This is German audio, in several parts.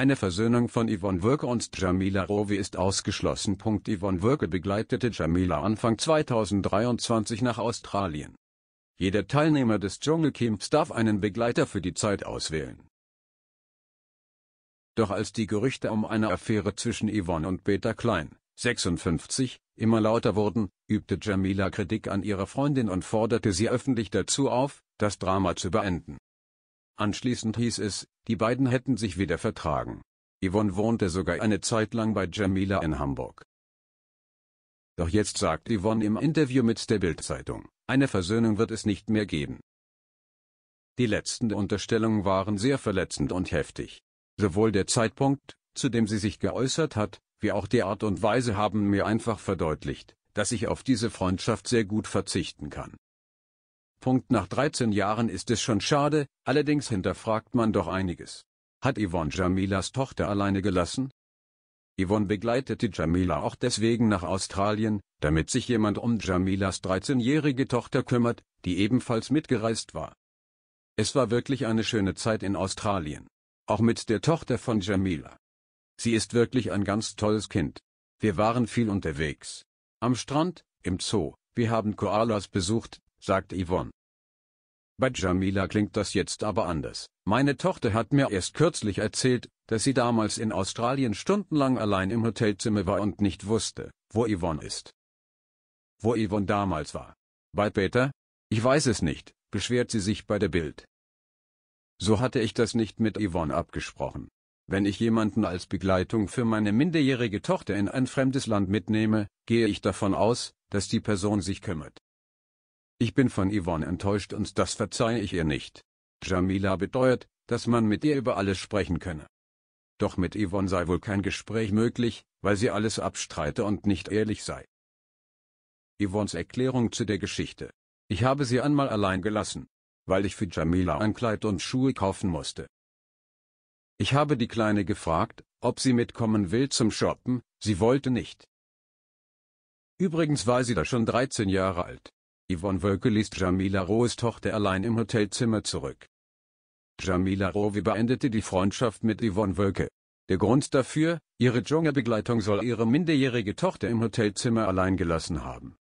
Eine Versöhnung von Yvonne Wirke und Jamila Rowe ist ausgeschlossen. Yvonne Wirke begleitete Jamila Anfang 2023 nach Australien. Jeder Teilnehmer des Dschungelcamps darf einen Begleiter für die Zeit auswählen. Doch als die Gerüchte um eine Affäre zwischen Yvonne und Peter Klein, 56, immer lauter wurden, übte Jamila Kritik an ihrer Freundin und forderte sie öffentlich dazu auf, das Drama zu beenden. Anschließend hieß es, die beiden hätten sich wieder vertragen. Yvonne wohnte sogar eine Zeit lang bei Jamila in Hamburg. Doch jetzt sagt Yvonne im Interview mit der Bild-Zeitung, eine Versöhnung wird es nicht mehr geben. Die letzten Unterstellungen waren sehr verletzend und heftig. Sowohl der Zeitpunkt, zu dem sie sich geäußert hat, wie auch die Art und Weise haben mir einfach verdeutlicht, dass ich auf diese Freundschaft sehr gut verzichten kann. Punkt nach 13 Jahren ist es schon schade, allerdings hinterfragt man doch einiges. Hat Yvonne Jamilas Tochter alleine gelassen? Yvonne begleitete Jamila auch deswegen nach Australien, damit sich jemand um Jamilas 13-jährige Tochter kümmert, die ebenfalls mitgereist war. Es war wirklich eine schöne Zeit in Australien. Auch mit der Tochter von Jamila. Sie ist wirklich ein ganz tolles Kind. Wir waren viel unterwegs. Am Strand, im Zoo, wir haben Koalas besucht, sagt Yvonne. Bei Jamila klingt das jetzt aber anders. Meine Tochter hat mir erst kürzlich erzählt, dass sie damals in Australien stundenlang allein im Hotelzimmer war und nicht wusste, wo Yvonne ist. Wo Yvonne damals war. Bei Peter? Ich weiß es nicht, beschwert sie sich bei der Bild. So hatte ich das nicht mit Yvonne abgesprochen. Wenn ich jemanden als Begleitung für meine minderjährige Tochter in ein fremdes Land mitnehme, gehe ich davon aus, dass die Person sich kümmert. Ich bin von Yvonne enttäuscht und das verzeihe ich ihr nicht. Jamila beteuert, dass man mit ihr über alles sprechen könne. Doch mit Yvonne sei wohl kein Gespräch möglich, weil sie alles abstreite und nicht ehrlich sei. Yvonnes Erklärung zu der Geschichte. Ich habe sie einmal allein gelassen, weil ich für Jamila ein Kleid und Schuhe kaufen musste. Ich habe die Kleine gefragt, ob sie mitkommen will zum Shoppen, sie wollte nicht. Übrigens war sie da schon 13 Jahre alt. Yvonne Wölke ließ Jamila Rohs Tochter allein im Hotelzimmer zurück. Jamila Rowe beendete die Freundschaft mit Yvonne Wölke. Der Grund dafür, ihre Dschungelbegleitung soll ihre minderjährige Tochter im Hotelzimmer allein gelassen haben.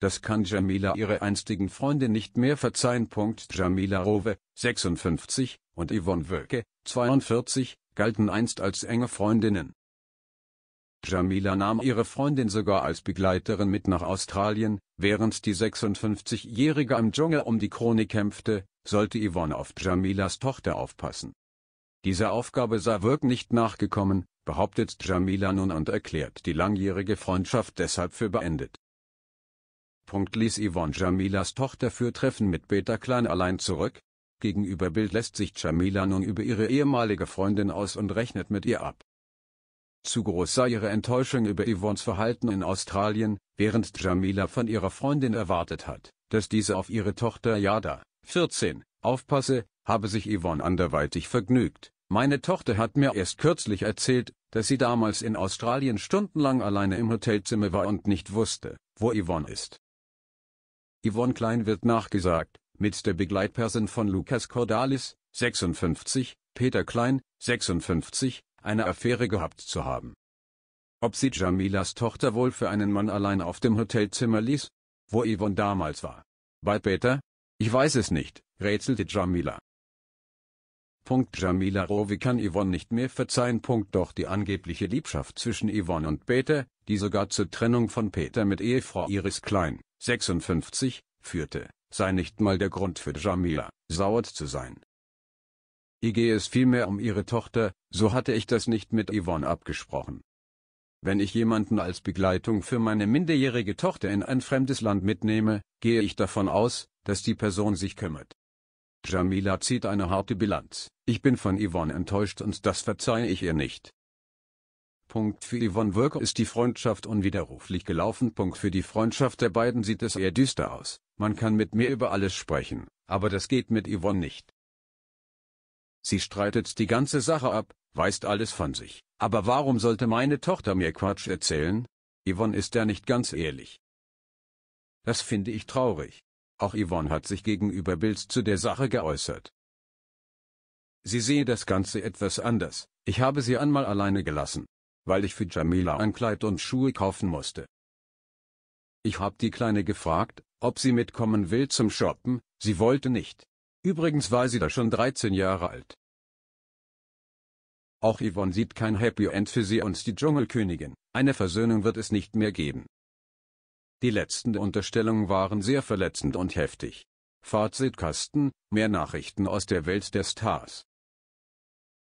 Das kann Jamila ihre einstigen Freunde nicht mehr verzeihen. Jamila Rowe, 56, und Yvonne Wölke, 42, galten einst als enge Freundinnen. Jamila nahm ihre Freundin sogar als Begleiterin mit nach Australien, während die 56-Jährige im Dschungel um die Krone kämpfte, sollte Yvonne auf Jamilas Tochter aufpassen. Dieser Aufgabe sei Wirk nicht nachgekommen, behauptet Jamila nun und erklärt die langjährige Freundschaft deshalb für beendet. Punkt ließ Yvonne Jamilas Tochter für Treffen mit Beta Klein allein zurück. Gegenüber Bild lässt sich Jamila nun über ihre ehemalige Freundin aus und rechnet mit ihr ab. Zu groß sei ihre Enttäuschung über Yvonnes Verhalten in Australien, während Jamila von ihrer Freundin erwartet hat, dass diese auf ihre Tochter Yada, 14, aufpasse, habe sich Yvonne anderweitig vergnügt. Meine Tochter hat mir erst kürzlich erzählt, dass sie damals in Australien stundenlang alleine im Hotelzimmer war und nicht wusste, wo Yvonne ist. Yvonne Klein wird nachgesagt, mit der Begleitperson von Lukas Cordalis, 56, Peter Klein, 56, eine Affäre gehabt zu haben. Ob sie Jamilas Tochter wohl für einen Mann allein auf dem Hotelzimmer ließ, wo Yvonne damals war. Bei Peter? Ich weiß es nicht, rätselte Jamila. Punkt Jamila Rovi oh, kann Yvonne nicht mehr verzeihen. Punkt doch die angebliche Liebschaft zwischen Yvonne und Peter, die sogar zur Trennung von Peter mit Ehefrau Iris Klein, 56, führte, sei nicht mal der Grund für Jamila, sauer zu sein. Ihr gehe es vielmehr um ihre Tochter, so hatte ich das nicht mit Yvonne abgesprochen. Wenn ich jemanden als Begleitung für meine minderjährige Tochter in ein fremdes Land mitnehme, gehe ich davon aus, dass die Person sich kümmert. Jamila zieht eine harte Bilanz. Ich bin von Yvonne enttäuscht und das verzeihe ich ihr nicht. Punkt für Yvonne Wirker ist die Freundschaft unwiderruflich gelaufen. Punkt für die Freundschaft der beiden sieht es eher düster aus. Man kann mit mir über alles sprechen, aber das geht mit Yvonne nicht. Sie streitet die ganze Sache ab, weist alles von sich. Aber warum sollte meine Tochter mir Quatsch erzählen? Yvonne ist da nicht ganz ehrlich. Das finde ich traurig. Auch Yvonne hat sich gegenüber Bills zu der Sache geäußert. Sie sehe das Ganze etwas anders. Ich habe sie einmal alleine gelassen, weil ich für Jamila ein Kleid und Schuhe kaufen musste. Ich habe die Kleine gefragt, ob sie mitkommen will zum Shoppen, sie wollte nicht. Übrigens war sie da schon 13 Jahre alt. Auch Yvonne sieht kein Happy End für sie und die Dschungelkönigin, eine Versöhnung wird es nicht mehr geben. Die letzten Unterstellungen waren sehr verletzend und heftig. Fazitkasten, mehr Nachrichten aus der Welt der Stars.